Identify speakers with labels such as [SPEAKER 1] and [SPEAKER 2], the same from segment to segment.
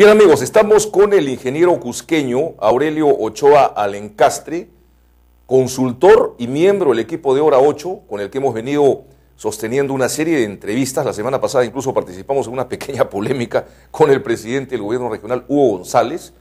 [SPEAKER 1] Bien amigos, estamos con el ingeniero cusqueño Aurelio Ochoa Alencastre, consultor y miembro del equipo de Hora 8, con el que hemos venido sosteniendo una serie de entrevistas. La semana pasada incluso participamos en una pequeña polémica con el presidente del gobierno regional, Hugo González.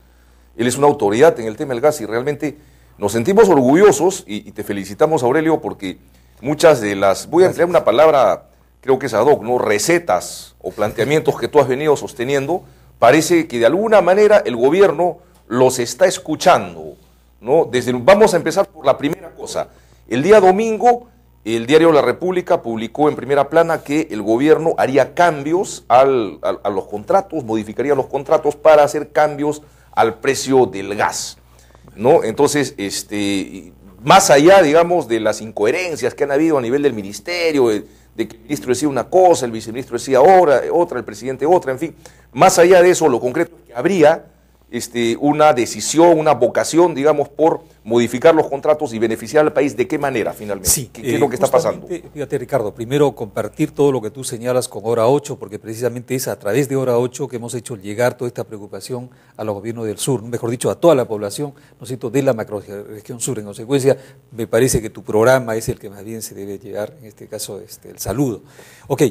[SPEAKER 1] Él es una autoridad en el tema del gas y realmente nos sentimos orgullosos y, te felicitamos, Aurelio, porque muchas de las, voy a entregar una palabra, creo que es ad hoc, ¿no? recetas o planteamientos que tú has venido sosteniendo, Parece que de alguna manera el gobierno los está escuchando. ¿no? vamos a empezar por la primera cosa. El día domingo, el diario La República publicó en primera plana que el gobierno haría cambios a, los contratos, modificaría los contratos para hacer cambios al precio del gas. ¿no? Entonces, este, más allá, digamos, de las incoherencias que han habido a nivel del ministerio, eh, de que el ministro decía una cosa, el viceministro decía otra, el presidente otra, en fin. Más allá de eso, lo concreto es que habría este, una decisión, una vocación, digamos, por modificar los contratos y beneficiar al país, ¿de qué manera finalmente? Sí, ¿Qué, es lo que está pasando?
[SPEAKER 2] Fíjate Ricardo, primero compartir todo lo que tú señalas con Hora 8, porque precisamente es a través de Hora 8 que hemos hecho llegar toda esta preocupación a los gobiernos del sur, mejor dicho, a toda la población, ¿no es de la macroregión sur. En consecuencia, me parece que tu programa es el que más bien se debe llegar, en este caso, este, el saludo. Ok,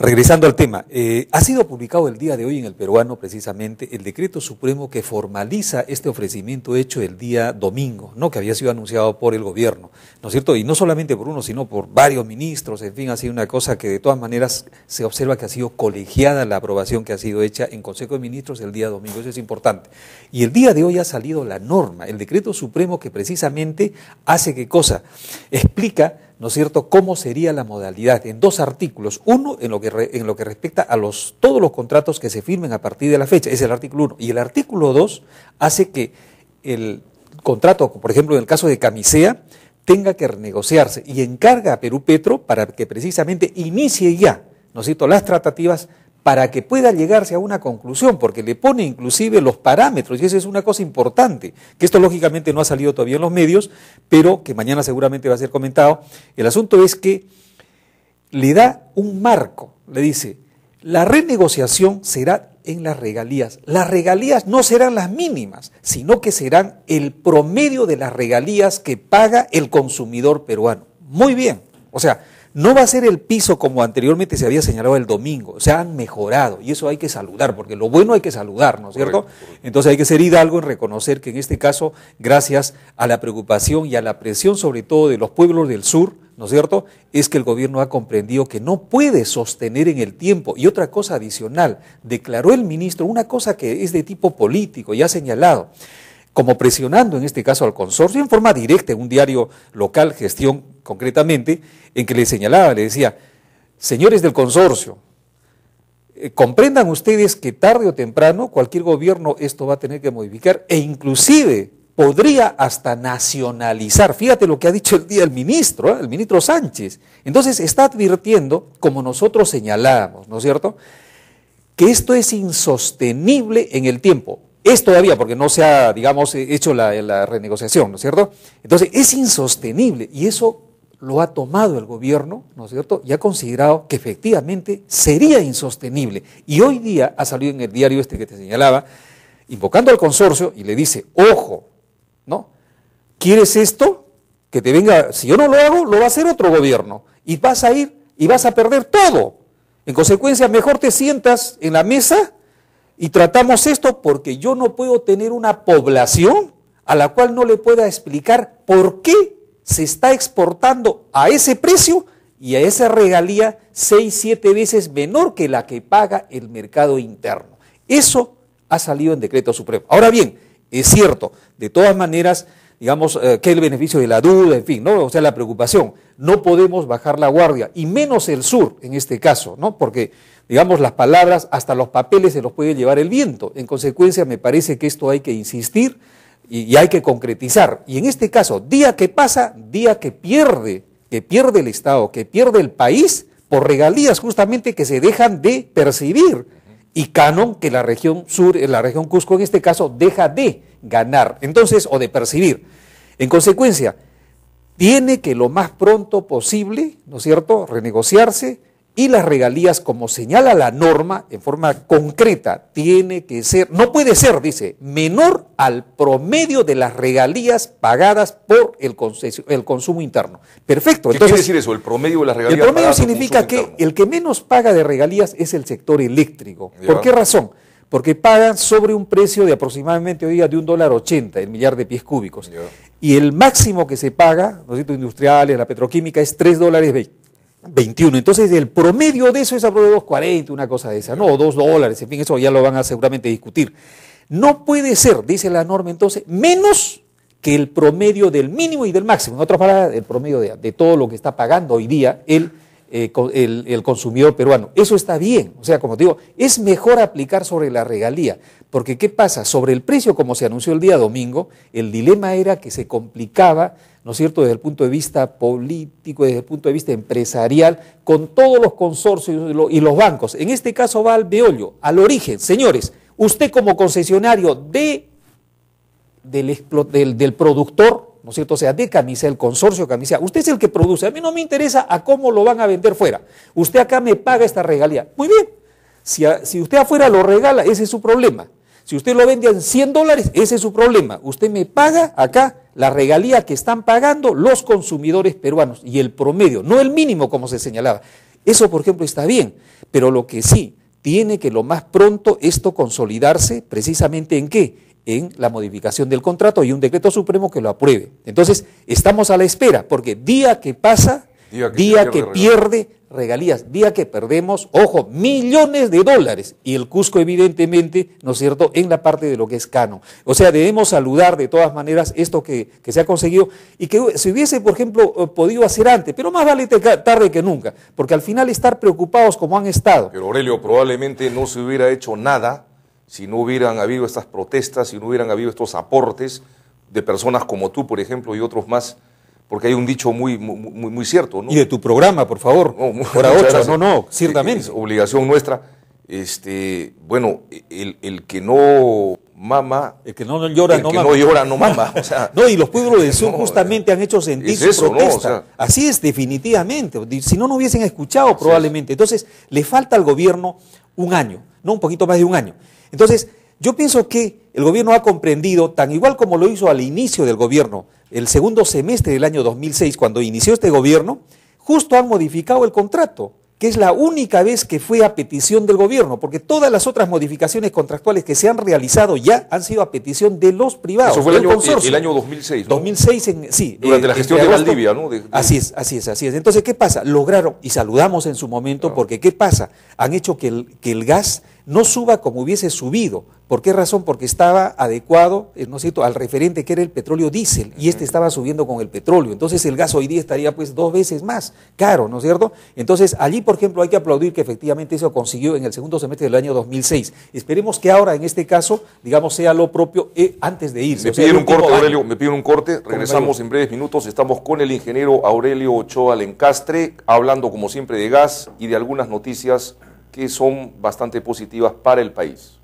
[SPEAKER 2] regresando al tema, eh, ha sido publicado el día de hoy en el peruano precisamente el decreto supremo que formaliza este ofrecimiento hecho el día domingo, ¿no? que había sido anunciado por el gobierno, ¿no es cierto? Y no solamente por uno, sino por varios ministros, en fin, ha sido una cosa que de todas maneras se observa que ha sido colegiada la aprobación que ha sido hecha en Consejo de Ministros el día domingo, eso es importante. Y el día de hoy ha salido la norma, el decreto supremo que precisamente hace qué cosa, explica ¿no es cierto?, cómo sería la modalidad en dos artículos. Uno, en lo que, en lo que respecta a los, todos los contratos que se firmen a partir de la fecha, es el artículo 1. Y el artículo 2 hace que el contrato, por ejemplo, en el caso de Camisea, tenga que renegociarse y encarga a Perú Petro para que precisamente inicie ya, ¿no es las tratativas para que pueda llegarse a una conclusión, porque le pone inclusive los parámetros, y esa es una cosa importante, que esto lógicamente no ha salido todavía en los medios, pero que mañana seguramente va a ser comentado. El asunto es que le da un marco, le dice, la renegociación será en las regalías. Las regalías no serán las mínimas, sino que serán el promedio de las regalías que paga el consumidor peruano. Muy bien. O sea, no va a ser el piso como anteriormente se había señalado el domingo. Se han mejorado y eso hay que saludar, porque lo bueno hay que saludar, ¿no es cierto? Entonces hay que ser hidalgo en reconocer que en este caso, gracias a la preocupación y a la presión sobre todo de los pueblos del sur, ¿no es cierto? Es que el gobierno ha comprendido que no puede sostener en el tiempo. Y otra cosa adicional, declaró el ministro una cosa que es de tipo político, y ha señalado, como presionando en este caso al consorcio en forma directa en un diario local, gestión concretamente, en que le señalaba, le decía, señores del consorcio, eh, comprendan ustedes que tarde o temprano cualquier gobierno esto va a tener que modificar e inclusive podría hasta nacionalizar. Fíjate lo que ha dicho el día el ministro, ¿eh? el ministro Sánchez. Entonces está advirtiendo, como nosotros señalábamos, ¿no es cierto?, que esto es insostenible en el tiempo. Es todavía, porque no se ha, digamos, hecho la, la renegociación, ¿no es cierto? Entonces, es insostenible y eso lo ha tomado el gobierno, ¿no es cierto? Y ha considerado que efectivamente sería insostenible. Y hoy día ha salido en el diario este que te señalaba, invocando al consorcio y le dice, ojo, ¿no? ¿Quieres esto? Que te venga, si yo no lo hago, lo va a hacer otro gobierno y vas a ir y vas a perder todo. En consecuencia, mejor te sientas en la mesa y tratamos esto porque yo no puedo tener una población a la cual no le pueda explicar por qué se está exportando a ese precio y a esa regalía seis, siete veces menor que la que paga el mercado interno. Eso ha salido en decreto supremo. Ahora bien, es cierto, de todas maneras, digamos, eh, que el beneficio de la duda, en fin, ¿no? O sea, la preocupación. No podemos bajar la guardia, y menos el sur en este caso, ¿no? Porque, digamos, las palabras, hasta los papeles se los puede llevar el viento. En consecuencia, me parece que esto hay que insistir y hay que concretizar. Y en este caso, día que pasa, día que pierde, que pierde el Estado, que pierde el país, por regalías justamente que se dejan de percibir y Canon, que la región sur, eh, la región Cusco en este caso, deja de ganar, entonces, o de percibir. En consecuencia, tiene que lo más pronto posible, ¿no es cierto?, renegociarse y las regalías, como señala la norma, en forma concreta, tiene que ser, no puede ser, dice, menor al promedio de las regalías pagadas por el, consumo interno. Perfecto. ¿Qué quiere decir
[SPEAKER 1] eso? El promedio de las regalías. El promedio
[SPEAKER 2] significa que el que menos paga de regalías es el sector eléctrico.
[SPEAKER 1] ¿Por qué razón?
[SPEAKER 2] Porque pagan sobre un precio de aproximadamente hoy día de un dólar ochenta el millar de pies cúbicos. Y el máximo que se paga, los industriales, la petroquímica, es tres dólares veinte 21. Entonces, el promedio de eso es alrededor de 2.40, una cosa de esa, no, 2 dólares, en fin, eso ya lo van a seguramente discutir. No puede ser, dice la norma entonces, menos que el promedio del mínimo y del máximo. En otras palabras, el promedio de todo lo que está pagando hoy día el eh, el, consumidor peruano. Eso está bien, o sea, como digo, es mejor aplicar sobre la regalía, porque ¿qué pasa? Sobre el precio, como se anunció el día domingo, el dilema era que se complicaba, ¿no es cierto?, desde el punto de vista político, desde el punto de vista empresarial, con todos los consorcios y los bancos. En este caso va al beollo, al origen. Señores, usted como concesionario de, del, del, del productor, ¿no es cierto? Sea de camisa, el consorcio camisa. Usted es el que produce. A mí no me interesa a cómo lo van a vender fuera. Usted acá me paga esta regalía. Muy bien. Si, si usted afuera lo regala, ese es su problema. Si usted lo vende en 100 dólares, ese es su problema. Usted me paga acá la regalía que están pagando los consumidores peruanos y el promedio, no el mínimo como se señalaba. Eso, por ejemplo, está bien, pero lo que sí tiene que lo más pronto esto consolidarse precisamente en qué? en la modificación del contrato y un decreto supremo que lo apruebe. Entonces, estamos a la espera, porque día que pasa, día que, pierde regalías, día que perdemos, ojo, millones de dólares. Y el Cusco, evidentemente, ¿no es cierto?, en la parte de lo que es Cano. O sea, debemos saludar de todas maneras esto que, que se ha conseguido y que se hubiese, por ejemplo, eh, podido hacer antes, pero más vale tarde que nunca, porque al final estar preocupados como han estado.
[SPEAKER 1] Pero Aurelio, probablemente no se hubiera hecho nada si no hubieran habido estas protestas, si no hubieran habido estos aportes de personas como tú, por ejemplo, y otros más, porque hay un dicho muy, muy, cierto. ¿no? Y de
[SPEAKER 2] tu programa, por favor. No, no,
[SPEAKER 1] no, ciertamente. obligación nuestra. Este, bueno, el, que no mama. El que no llora, el que no llora, no mama. no,
[SPEAKER 2] y los pueblos del sur justamente han hecho sentir su protesta. Así es, definitivamente. Si no, no hubiesen escuchado probablemente. Entonces, le falta al gobierno un año, no un poquito más de un año. Entonces, yo pienso que el gobierno ha comprendido, tan igual como lo hizo al inicio del gobierno, el segundo semestre del año 2006, cuando inició este gobierno, justo han modificado el contrato, que es la única vez que fue a petición del gobierno, porque todas las otras modificaciones contractuales que se han realizado ya han sido a petición de los privados. Eso fue el, año, 2006. 2006, en, sí. Durante la eh, gestión de Valdivia, ¿no? Así es, así es, así es. Entonces, ¿qué pasa? Lograron, y saludamos en su momento, porque ¿qué pasa? Han hecho que el gas no suba como hubiese subido. ¿Por qué razón? Porque estaba adecuado, eh, ¿no es cierto?, al referente que era el petróleo diésel y este estaba subiendo con el petróleo. Entonces el gas hoy día estaría pues dos veces más caro, ¿no es cierto? Entonces allí, por ejemplo, hay que aplaudir que efectivamente eso consiguió en el segundo semestre del año 2006. Esperemos que ahora en este caso, digamos, sea lo propio eh, antes de irse. Me piden un corte, Aurelio, me piden un corte. Regresamos
[SPEAKER 1] en breves minutos. Estamos con el ingeniero Aurelio Ochoa Lencastre, hablando como siempre de gas y de algunas noticias que son bastante positivas para el país.